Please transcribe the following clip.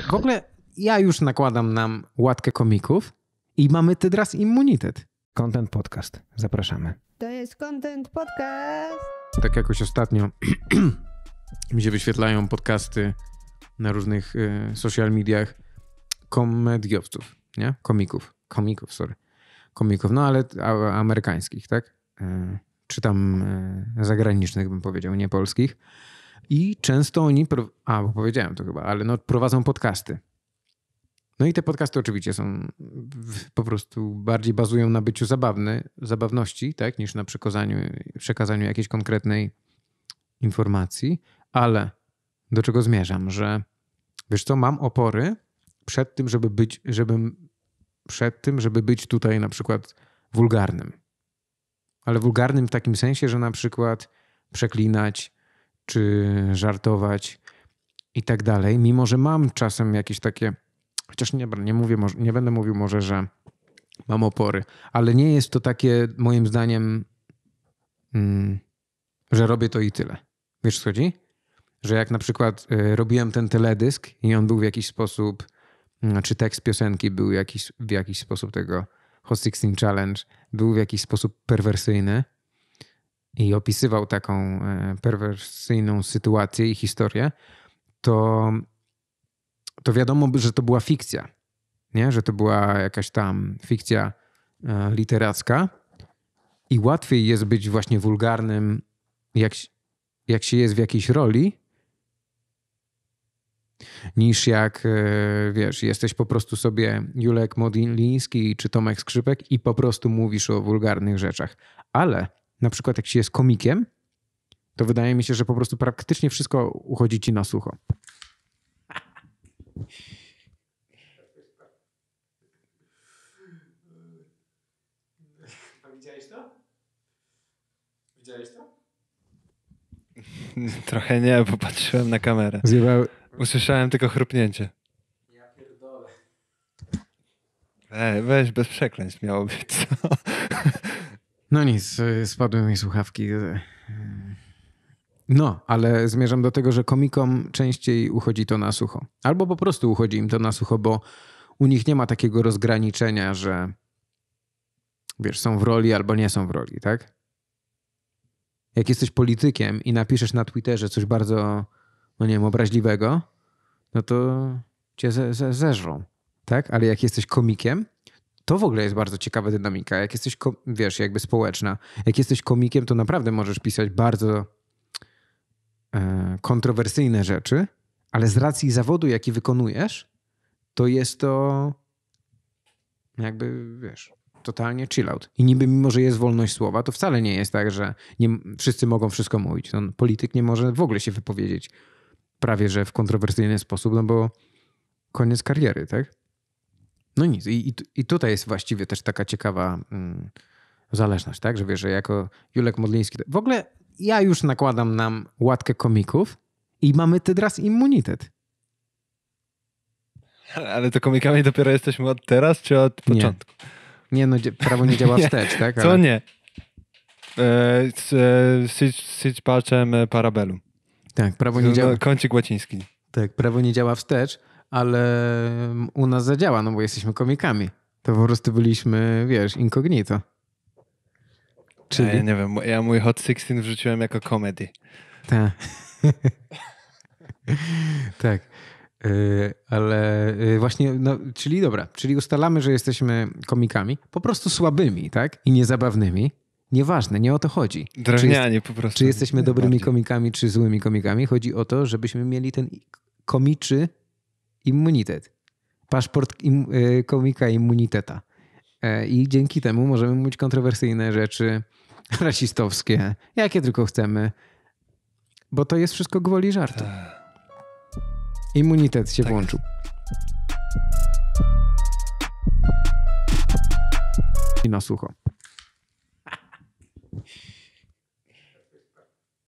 W ogóle ja już nakładam nam łatkę komików i mamy teraz immunitet. Content Podcast. Zapraszamy. To jest Content Podcast. Tak jakoś ostatnio mi się wyświetlają podcasty na różnych y, social mediach komediowców, nie? Komików. Komików, sorry. Komików, no ale a, amerykańskich, tak? Y, czy tam y, zagranicznych, bym powiedział, nie polskich. I często oni, a powiedziałem to chyba, ale no, prowadzą podcasty. No i te podcasty oczywiście są po prostu bardziej bazują na byciu zabawny, zabawności, tak, niż na przekazaniu, przekazaniu jakiejś konkretnej informacji, ale do czego zmierzam, że wiesz co, mam opory przed tym, żeby być, żebym przed tym, żeby być tutaj na przykład wulgarnym. Ale wulgarnym w takim sensie, że na przykład przeklinać, czy żartować i tak dalej. Mimo, że mam czasem jakieś takie, chociaż nie, nie, mówię, nie będę mówił może, że mam opory, ale nie jest to takie moim zdaniem, mm, że robię to i tyle. Wiesz co chodzi? Że jak na przykład y, robiłem ten teledysk i on był w jakiś sposób, mm, czy tekst piosenki był jakiś, w jakiś sposób tego Hot 16 Challenge, był w jakiś sposób perwersyjny, i opisywał taką e, perwersyjną sytuację i historię, to, to wiadomo, że to była fikcja. Nie? Że to była jakaś tam fikcja e, literacka i łatwiej jest być właśnie wulgarnym, jak, jak się jest w jakiejś roli, niż jak, e, wiesz, jesteś po prostu sobie Julek Modliński czy Tomek Skrzypek i po prostu mówisz o wulgarnych rzeczach. Ale na przykład jak się jest komikiem, to wydaje mi się, że po prostu praktycznie wszystko uchodzi ci na sucho. Widziałeś to? Widziałeś to? Trochę nie, bo patrzyłem na kamerę. Zjebał... Usłyszałem tylko chrupnięcie. Ja pierdolę. Ej, weź bez przekleństw miało być. Co? No nic, y, spadły mi słuchawki. Y, y. No, ale zmierzam do tego, że komikom częściej uchodzi to na sucho. Albo po prostu uchodzi im to na sucho, bo u nich nie ma takiego rozgraniczenia, że wiesz, są w roli albo nie są w roli, tak? Jak jesteś politykiem i napiszesz na Twitterze coś bardzo, no nie wiem, obraźliwego, no to cię ze, ze zeżrą, tak? Ale jak jesteś komikiem, to w ogóle jest bardzo ciekawa dynamika. Jak jesteś, wiesz, jakby społeczna. Jak jesteś komikiem, to naprawdę możesz pisać bardzo e, kontrowersyjne rzeczy, ale z racji zawodu, jaki wykonujesz, to jest to jakby, wiesz, totalnie chill out. I niby mimo, że jest wolność słowa, to wcale nie jest tak, że nie, wszyscy mogą wszystko mówić. No, polityk nie może w ogóle się wypowiedzieć prawie, że w kontrowersyjny sposób, no bo koniec kariery, tak? No nic, i, i tutaj jest właściwie też taka ciekawa mm, zależność, tak? Że wiesz, że jako Julek Modliński. W ogóle ja już nakładam nam łatkę komików i mamy teraz immunitet. Ale to komikami dopiero jesteśmy od teraz, czy od początku? Nie, nie no prawo nie działa wstecz, tak? Ale... Co nie? E, e Siege patchem e, Parabellum. Tak, prawo nie no, no, działa... Kącik łaciński. Tak, prawo nie działa wstecz, ale mm, u nas zadziała, no bo jesteśmy komikami. To po prostu byliśmy, wiesz, incognito. Czyli... Ja, ja nie wiem, ja mój Hot Sixteen wrzuciłem jako komedii. Tak. tak. Y, ale y, właśnie, no, czyli dobra, czyli ustalamy, że jesteśmy komikami, po prostu słabymi, tak? I niezabawnymi. Nieważne, nie o to chodzi. Drewnianie po prostu. Czy jesteśmy dobrymi komikami, czy złymi komikami. Chodzi o to, żebyśmy mieli ten komiczy immunitet. Paszport im, e, komika immuniteta. E, I dzięki temu możemy mówić kontrowersyjne rzeczy, rasistowskie, jakie tylko chcemy, bo to jest wszystko gwoli żartu. Tak. Immunitet się tak. włączył. I na sucho.